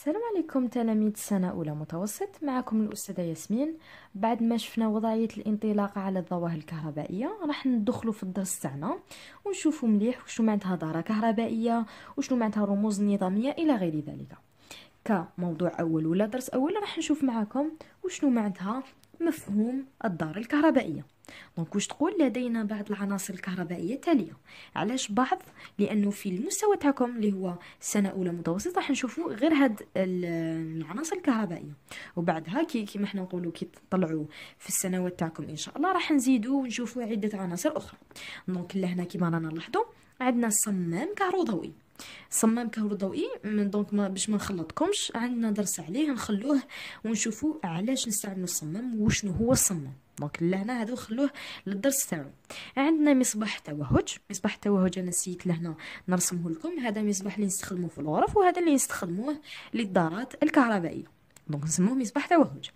السلام عليكم تلاميذ السنة أولى متوسط معكم الأستاذة ياسمين بعد ما شفنا وضعية الانطلاق على الظواهر الكهربائية راح ندخلوا في الدرس تاعنا ونشوفوا مليح وشنو معناتها ظاهرة كهربائية وشنو معناتها الرموز النظامية إلى غير ذلك كموضوع أول ولا درس أول راح نشوف معكم وشنو معناتها مفهوم الدار الكهربائية دونك واش تقول لدينا بعض العناصر الكهربائيه التاليه علاش بعض لانه في المستوى تاعكم اللي هو سنه اولى متوسطه راح نشوفو غير هاد العناصر الكهربائيه وبعدها كي كيما حنا نقولوا كي تطلعوا في السنوات تاعكم ان شاء الله راح نزيدوا ونشوفوا عده عناصر اخرى دونك لهنا كيما رانا نلاحظوا عندنا صمام كهروضوي صمام ضوئي من دونك ما باش ما نخلطكمش عندنا درس عليه نخلوه ونشوفوا علاش نستعملوا الصمام وشنو هو الصمام دونك لهنا هذا خلوه للدرس تاعو عندنا مصباح توهج مصباح التوهج انا نسيت لهنا نرسمه لكم هذا مصباح اللي نستخدموه في الغرف وهذا اللي نستخدموه للدارات الكهربائيه دونك نسموه مصباح توهج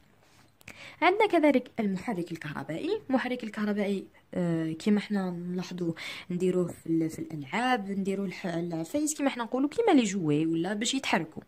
عندنا كذلك المحرك الكهربائي المحرك الكهربائي آه، كما حنا نلاحظوا نديروه في, في الالعاب نديروه العفايس كما حنا نقولو كما لي جوي ولا باش يتحركوا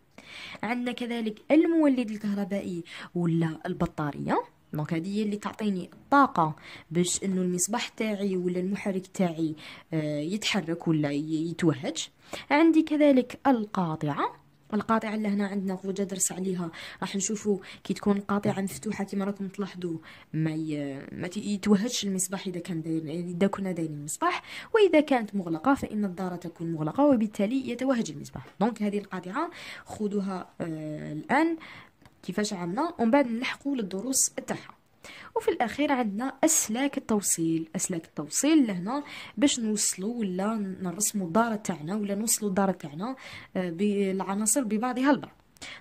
عندنا كذلك المولد الكهربائي ولا البطاريه دونك هذه هي اللي تعطيني الطاقه باش انه المصباح تاعي ولا المحرك تاعي آه، يتحرك ولا يتوهج عندي كذلك القاطعه القاطعة اللي هنا عندنا خوجة درس عليها راح نشوفوا كي تكون القاطعة مفتوحة كيما راكم تلاحظوا ما ي... ما يتوهجش المصباح إذا كان داير إذا كنا دايرين المصباح وإذا كانت مغلقة فإن الدارة تكون مغلقة وبالتالي يتوهج المصباح دونك هذه القاطعة خذوها آه الآن كيفاش عاملة ومن بعد نلحقوا للدروس تاعها وفي الاخير عندنا اسلاك التوصيل اسلاك التوصيل لهنا باش نوصلوا ولا نرسموا الدار تاعنا ولا نوصلوا الدار تاعنا آه، بالعناصر ببعضها البعض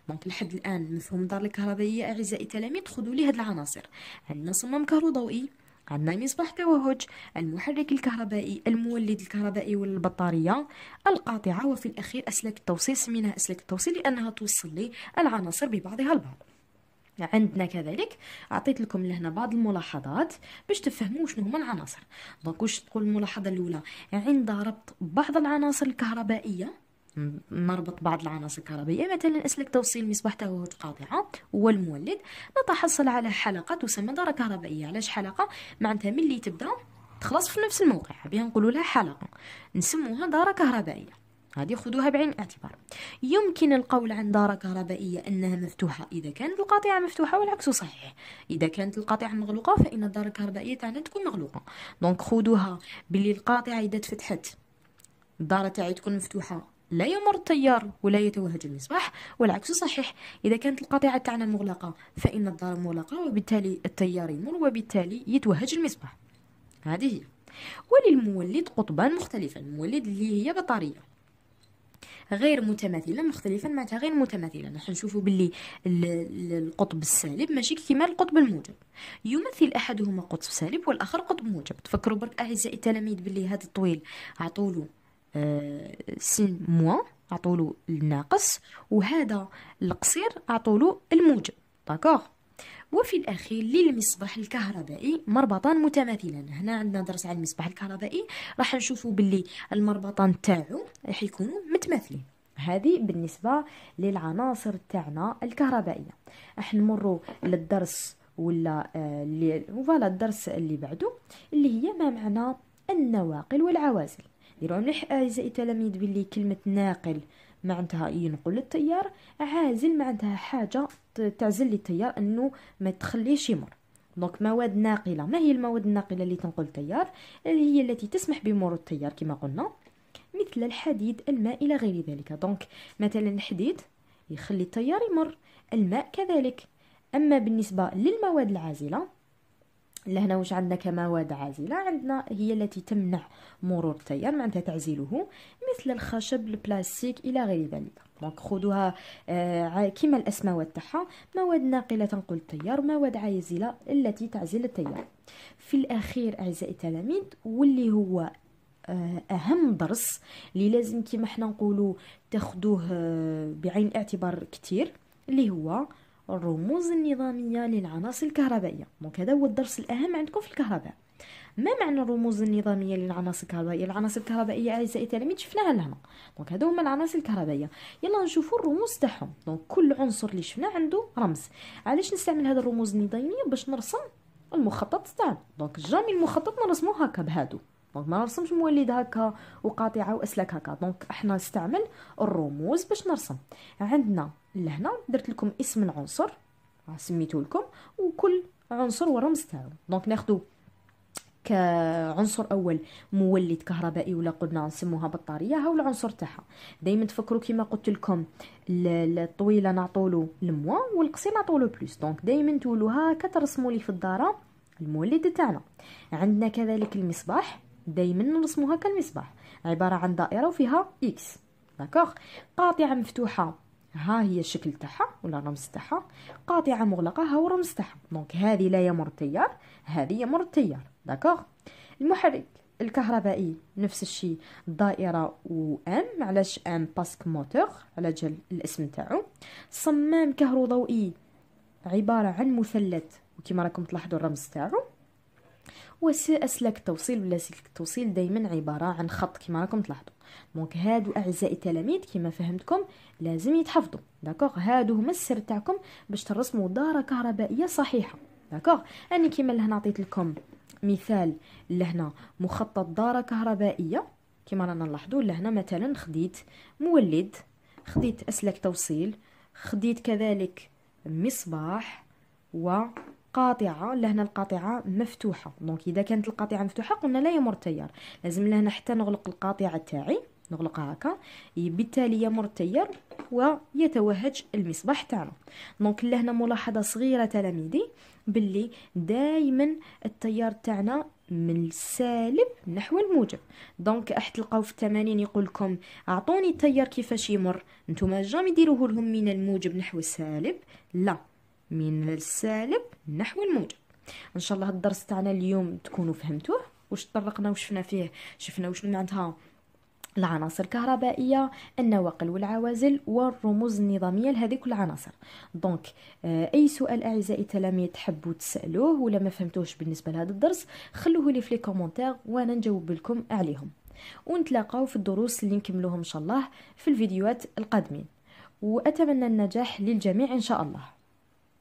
دونك لحد الان مفهوم الدار الكهربائيه اعزائي التلاميذ خذوا لي هاد العناصر عندنا صمام كهروضوئي عندنا مصباح توهج المحرك الكهربائي المولد الكهربائي والبطارية القاطعة وفي الأخير أسلاك التوصيل سميناها أسلاك التوصيل لأنها توصل لي العناصر ببعضها البعض عندنا كذلك عطيت لكم لهنا بعض الملاحظات باش تفهموا شنو هما العناصر دونك واش تقول الملاحظه الاولى عند ربط بعض العناصر الكهربائيه نربط بعض العناصر الكهربائيه مثلا اسلك توصيل مصباح تهوت قاطعه والمولد نتحصل على حلقه تسمى داره كهربائيه علاش حلقه معناتها ملي تبدا تخلص في نفس الموقع بها نقولوا لها حلقه نسموها داره كهربائيه هذه خذوها بعين الاعتبار يمكن القول عن دارة كهربائية أنها مفتوحة إذا كانت القاطعة مفتوحة والعكس صحيح إذا كانت القاطعة مغلوقة فإن الدارة الكهربائية تاعنا تكون مغلوقة دونك خذوها باللي القاطعة إذا تفتحت الدارة تاعي تكون مفتوحة لا يمر التيار ولا يتوهج المصباح والعكس صحيح إذا كانت القاطعة تاعنا مغلقة فإن الدار مغلقة وبالتالي التيار يمر وبالتالي يتوهج المصباح هذه هي وللمولد قطبان مختلفا المولد اللي هي بطارية غير متماثلا مختلفا معناتها غير متماثلا نحن نشوفوا باللي القطب السالب ماشي كيما القطب الموجب يمثل احدهما قطب سالب والاخر قطب موجب تفكروا برك اعزائي التلاميذ باللي هذا الطويل عطولو آه، سين موا عطولو الناقص وهذا القصير عطولو الموجب داكوغ وفي الأخير للمصباح الكهربائي مربطان متماثلان هنا عندنا درس على المصباح الكهربائي راح نشوفوا باللي المربطان تاعو راح يكونوا متماثلين هذه بالنسبة للعناصر تاعنا الكهربائية راح نمروا للدرس ولا آه، اللي فوالا الدرس اللي بعده اللي هي ما معنى النواقل والعوازل ديروا مليح اعزائي التلاميذ باللي كلمه ناقل ما عندها ينقل التيار عازل ما عندها حاجه تعزل للتيار انه ما تخليش يمر دونك مواد ناقله ما هي المواد الناقله اللي تنقل التيار اللي هي التي تسمح بمرور التيار كما قلنا مثل الحديد الماء الى غير ذلك دونك مثلا الحديد يخلي التيار يمر الماء كذلك اما بالنسبه للمواد العازله لهنا واش عندنا كمواد عازله عندنا هي التي تمنع مرور التيار معناتها تعزله مثل الخشب البلاستيك الى غير ذلك دونك خذوها آه، كيما كما الاسماوات تاعها مواد ناقله تنقل التيار مواد عازله التي تعزل التيار في الاخير اعزائي التلاميذ واللي هو آه، اهم درس اللي لازم كيما حنا نقولوا تاخذوه آه، بعين الاعتبار كتير اللي هو الرموز النظامية للعناصر الكهربائية دونك هذا هو الدرس الأهم عندكم في الكهرباء ما معنى الرموز النظاميه للعناصر الكهربائيه العناصر الكهربائيه اعزائي التلاميذ شفناها لهنا دونك هادو هما العناصر الكهربائيه يلا نشوفوا الرموز تاعهم دونك كل عنصر اللي شفناه عنده رمز علاش نستعمل هاد الرموز النظاميه باش نرسم المخطط تاعنا دونك جامي المخطط نرسمو هكا بهادو دونك ما نرسمش مولد هكا وقاطعه واسلاك هكا دونك احنا نستعمل الرموز باش نرسم عندنا لهنا درت لكم اسم العنصر سميتو لكم وكل عنصر ورمز تاعو دونك ناخذ كعنصر اول مولد كهربائي ولا قلنا نسموها بطاريه هاو العنصر تاعها دائما تفكروا كيما قلت لكم الطويله نعطولو الموا والقصير نعطولو بلوس دونك دائما تولوا هاكا ترسموا لي في الدار المولد تاعنا عندنا كذلك المصباح دائما نرسموها كالمصباح عباره عن دائره وفيها اكس داكوغ قاطعه مفتوحه ها هي الشكل تاعها ولا الرمز تاعها قاطعه مغلقه ها هو الرمز تاعها دونك هذه لا يمر التيار هذه يمر التيار داكوغ المحرك الكهربائي نفس الشيء دائره و ام علاش ام باسك موتور على جال الاسم تاعو صمام كهروضوئي عباره عن مثلث وكما راكم تلاحظوا الرمز تاعو اسلاك التوصيل ولا سلك التوصيل دائما عباره عن خط كما راكم تلاحظوا دونك هادو اعزائي التلاميذ كما فهمتكم لازم يتحفظوا داكوغ هادو هما السر تاعكم باش ترسموا داره كهربائيه صحيحه داكوغ اني كما لهنا عطيت لكم مثال لهنا مخطط داره كهربائيه كما رانا نلاحظوا لهنا مثلا خديت مولد خديت اسلاك توصيل خديت كذلك مصباح و القاطعه لهنا القاطعه مفتوحه دونك اذا كانت القاطعه مفتوحه قلنا لا يمر التيار لازم لهنا حتى نغلق القاطعه تاعي نغلقها هكا بالتالي يمر التيار ويتوهج المصباح تاعنا دونك لهنا ملاحظه صغيره تلاميذي باللي دائما التيار تاعنا من السالب نحو الموجب دونك راح تلقاو في التمارين يقول لكم اعطوني التيار كيفاش يمر نتوما جامي ديروه لهم من الموجب نحو السالب لا من السالب نحو الموجب ان شاء الله الدرس تاعنا اليوم تكونوا فهمتوه واش تطرقنا وشفنا فيه شفنا وش معناتها العناصر الكهربائية النواقل والعوازل والرموز النظامية كل العناصر دونك آه، أي سؤال أعزائي التلاميذ تحبوا تسألوه ولا ما فهمتوش بالنسبة لهذا الدرس خلوه لي في لي كومونتير وأنا نجاوب لكم عليهم ونتلاقاو في الدروس اللي نكملوهم إن شاء الله في الفيديوهات القادمين وأتمنى النجاح للجميع إن شاء الله